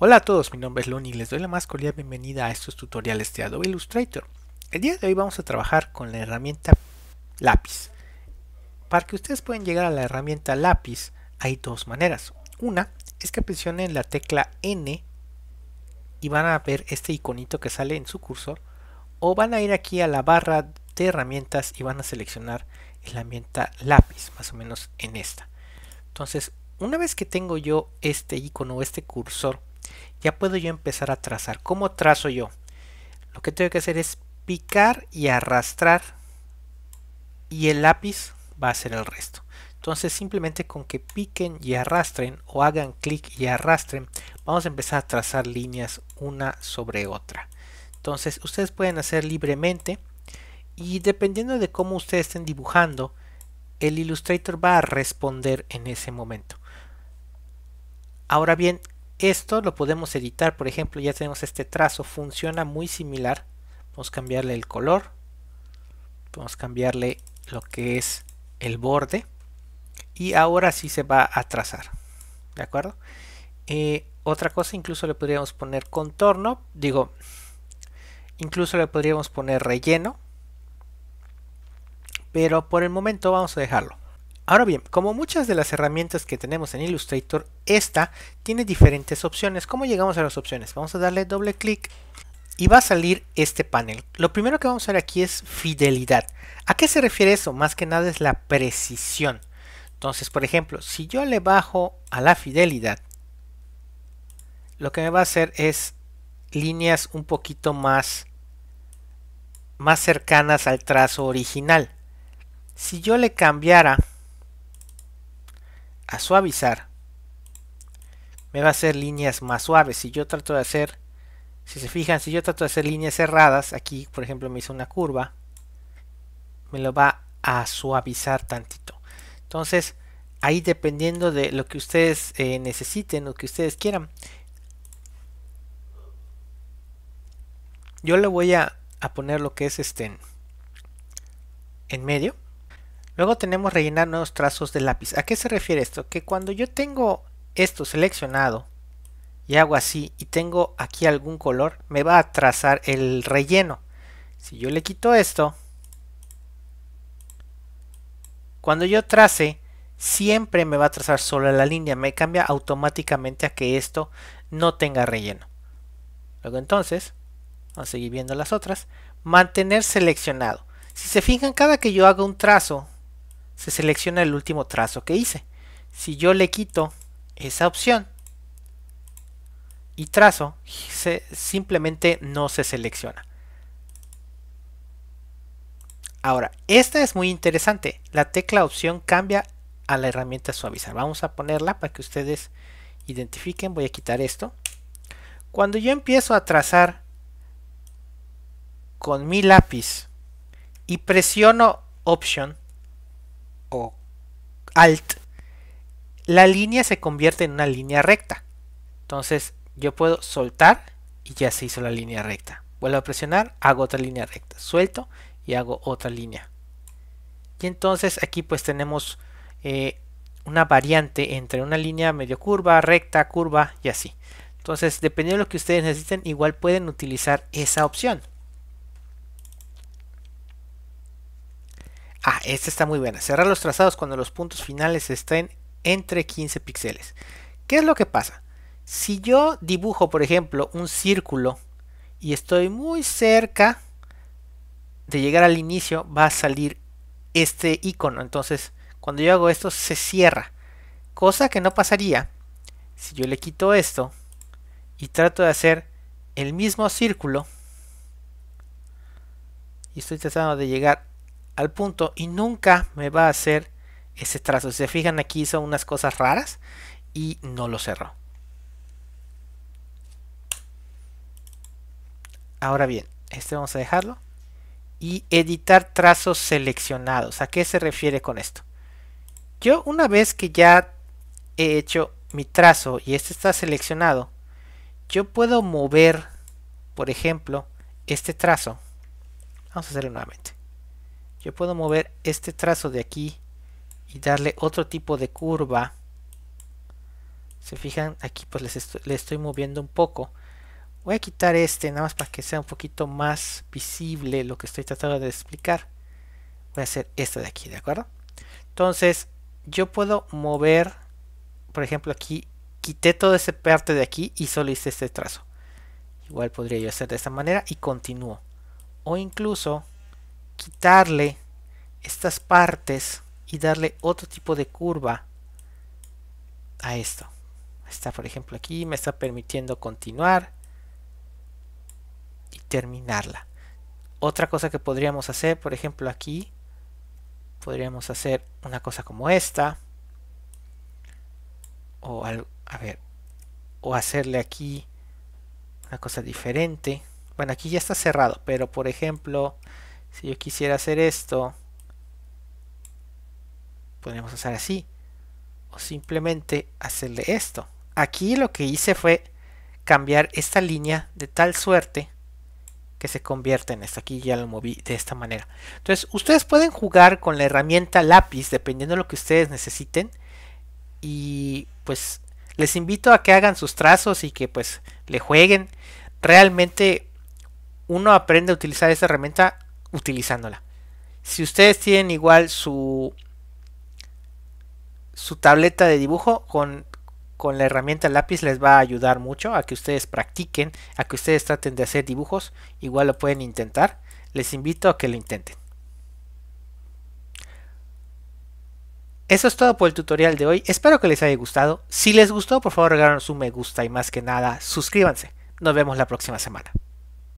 Hola a todos, mi nombre es Loni y les doy la más cordial bienvenida a estos tutoriales de Adobe Illustrator. El día de hoy vamos a trabajar con la herramienta lápiz. Para que ustedes puedan llegar a la herramienta lápiz hay dos maneras. Una es que presionen la tecla N y van a ver este iconito que sale en su cursor o van a ir aquí a la barra de herramientas y van a seleccionar la herramienta lápiz, más o menos en esta. Entonces, una vez que tengo yo este icono o este cursor ya puedo yo empezar a trazar. ¿Cómo trazo yo? Lo que tengo que hacer es picar y arrastrar y el lápiz va a hacer el resto. Entonces simplemente con que piquen y arrastren o hagan clic y arrastren, vamos a empezar a trazar líneas una sobre otra. Entonces ustedes pueden hacer libremente y dependiendo de cómo ustedes estén dibujando, el Illustrator va a responder en ese momento. Ahora bien, esto lo podemos editar, por ejemplo, ya tenemos este trazo, funciona muy similar. Podemos cambiarle el color, podemos cambiarle lo que es el borde y ahora sí se va a trazar, ¿de acuerdo? Eh, otra cosa, incluso le podríamos poner contorno, digo, incluso le podríamos poner relleno, pero por el momento vamos a dejarlo. Ahora bien, como muchas de las herramientas que tenemos en Illustrator, esta tiene diferentes opciones. ¿Cómo llegamos a las opciones? Vamos a darle doble clic y va a salir este panel. Lo primero que vamos a ver aquí es fidelidad. ¿A qué se refiere eso? Más que nada es la precisión. Entonces, por ejemplo, si yo le bajo a la fidelidad, lo que me va a hacer es líneas un poquito más, más cercanas al trazo original. Si yo le cambiara suavizar me va a hacer líneas más suaves si yo trato de hacer si se fijan si yo trato de hacer líneas cerradas aquí por ejemplo me hizo una curva me lo va a suavizar tantito entonces ahí dependiendo de lo que ustedes eh, necesiten lo que ustedes quieran yo le voy a, a poner lo que es este en medio Luego tenemos rellenar nuevos trazos de lápiz. ¿A qué se refiere esto? Que cuando yo tengo esto seleccionado y hago así y tengo aquí algún color, me va a trazar el relleno. Si yo le quito esto, cuando yo trace, siempre me va a trazar solo la línea. Me cambia automáticamente a que esto no tenga relleno. Luego entonces, vamos a seguir viendo las otras. Mantener seleccionado. Si se fijan, cada que yo haga un trazo se selecciona el último trazo que hice. Si yo le quito esa opción y trazo, simplemente no se selecciona. Ahora, esta es muy interesante. La tecla opción cambia a la herramienta suavizar. Vamos a ponerla para que ustedes identifiquen. Voy a quitar esto. Cuando yo empiezo a trazar con mi lápiz y presiono option, o alt, la línea se convierte en una línea recta. Entonces yo puedo soltar y ya se hizo la línea recta. Vuelvo a presionar, hago otra línea recta, suelto y hago otra línea. Y entonces aquí pues tenemos eh, una variante entre una línea medio curva, recta, curva y así. Entonces, dependiendo de lo que ustedes necesiten, igual pueden utilizar esa opción. esta está muy buena. Cerrar los trazados cuando los puntos finales estén entre 15 píxeles. ¿Qué es lo que pasa? Si yo dibujo, por ejemplo, un círculo y estoy muy cerca de llegar al inicio, va a salir este icono. Entonces, cuando yo hago esto, se cierra. Cosa que no pasaría si yo le quito esto y trato de hacer el mismo círculo. Y estoy tratando de llegar al punto y nunca me va a hacer ese trazo. Si se fijan aquí hizo unas cosas raras y no lo cerró. Ahora bien, este vamos a dejarlo. Y editar trazos seleccionados. ¿A qué se refiere con esto? Yo una vez que ya he hecho mi trazo y este está seleccionado, yo puedo mover, por ejemplo, este trazo. Vamos a hacerlo nuevamente yo puedo mover este trazo de aquí y darle otro tipo de curva se fijan aquí pues le estoy, estoy moviendo un poco voy a quitar este nada más para que sea un poquito más visible lo que estoy tratando de explicar voy a hacer esto de aquí de acuerdo entonces yo puedo mover por ejemplo aquí quité toda esa parte de aquí y solo hice este trazo igual podría yo hacer de esta manera y continúo o incluso quitarle estas partes y darle otro tipo de curva a esto. Está por ejemplo aquí, me está permitiendo continuar y terminarla. Otra cosa que podríamos hacer, por ejemplo aquí, podríamos hacer una cosa como esta. O a ver, o hacerle aquí una cosa diferente. Bueno, aquí ya está cerrado, pero por ejemplo, si yo quisiera hacer esto, podemos hacer así. O simplemente hacerle esto. Aquí lo que hice fue cambiar esta línea de tal suerte que se convierta en esto. Aquí ya lo moví de esta manera. Entonces, ustedes pueden jugar con la herramienta lápiz dependiendo de lo que ustedes necesiten. Y pues les invito a que hagan sus trazos y que pues le jueguen. Realmente uno aprende a utilizar esta herramienta utilizándola. Si ustedes tienen igual su, su tableta de dibujo con, con la herramienta lápiz les va a ayudar mucho a que ustedes practiquen, a que ustedes traten de hacer dibujos, igual lo pueden intentar, les invito a que lo intenten. Eso es todo por el tutorial de hoy, espero que les haya gustado, si les gustó por favor regálanos un me gusta y más que nada suscríbanse, nos vemos la próxima semana.